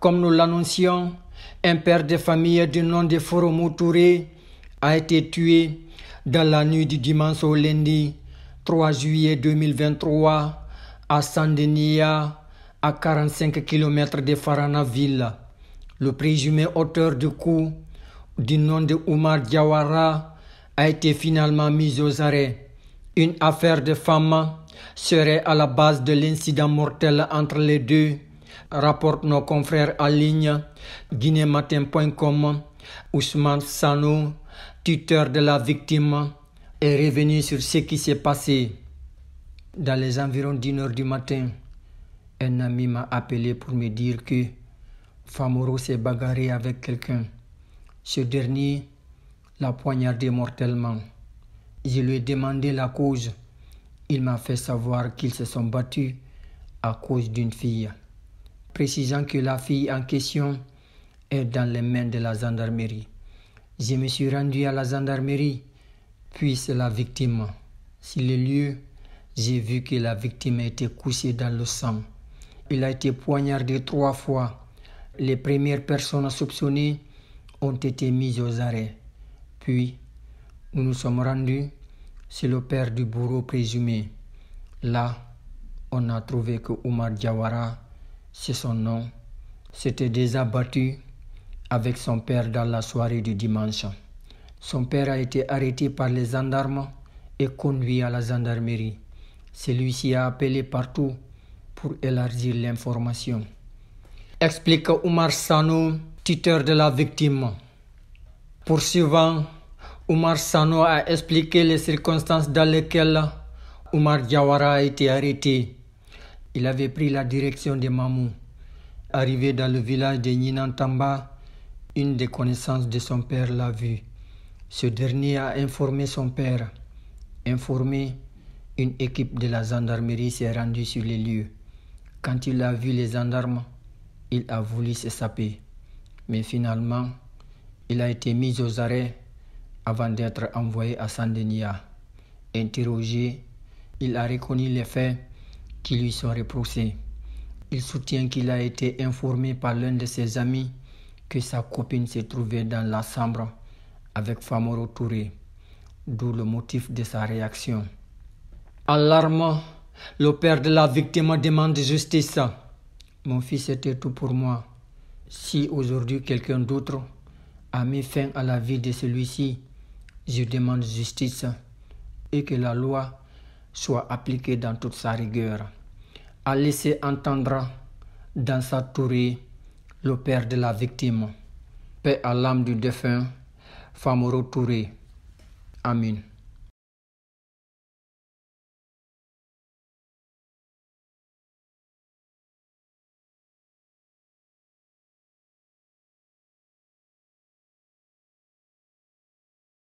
Comme nous l'annoncions, un père de famille du nom de Foromo Touré a été tué dans la nuit du dimanche au lundi 3 juillet 2023 à Sandinia, à 45 km de Faranaville. Le présumé auteur du coup, du nom de Oumar Diawara, a été finalement mis aux arrêts. Une affaire de femme serait à la base de l'incident mortel entre les deux. Rapporte nos confrères en ligne, guinematin.com, Ousmane Sanou, tuteur de la victime, est revenu sur ce qui s'est passé. Dans les environs d'une heure du matin, un ami m'a appelé pour me dire que Famoro s'est bagarré avec quelqu'un. Ce dernier l'a poignardé mortellement. Je lui ai demandé la cause. Il m'a fait savoir qu'ils se sont battus à cause d'une fille précisant que la fille en question est dans les mains de la gendarmerie. Je me suis rendu à la gendarmerie, puis c'est la victime. Sur le lieu, j'ai vu que la victime était couchée dans le sang. Il a été poignardé trois fois. Les premières personnes soupçonnées ont été mises aux arrêts. Puis, nous nous sommes rendus chez le père du bourreau présumé. Là, on a trouvé que Omar Diawara c'est son nom, s'était déjà battu avec son père dans la soirée du dimanche. Son père a été arrêté par les gendarmes et conduit à la gendarmerie. Celui-ci a appelé partout pour élargir l'information. Explique Omar Sano, tuteur de la victime. Poursuivant, Omar Sano a expliqué les circonstances dans lesquelles Omar Jawara a été arrêté il avait pris la direction de Mamou. Arrivé dans le village de Ninantamba, une des connaissances de son père l'a vu. Ce dernier a informé son père. Informé, une équipe de la gendarmerie s'est rendue sur les lieux. Quand il a vu les gendarmes, il a voulu s'échapper. Mais finalement, il a été mis aux arrêts avant d'être envoyé à Sandenia. Interrogé, il a reconnu les faits qui lui sont reprochés. Il soutient qu'il a été informé par l'un de ses amis que sa copine se trouvée dans la chambre avec Famoro Touré, d'où le motif de sa réaction. Alarme, le père de la victime demande justice. Mon fils était tout pour moi. Si aujourd'hui quelqu'un d'autre a mis fin à la vie de celui-ci, je demande justice et que la loi soit appliqué dans toute sa rigueur, a laisser entendre dans sa tourée le père de la victime. Paix à l'âme du défunt, Famoro Touré. Amen.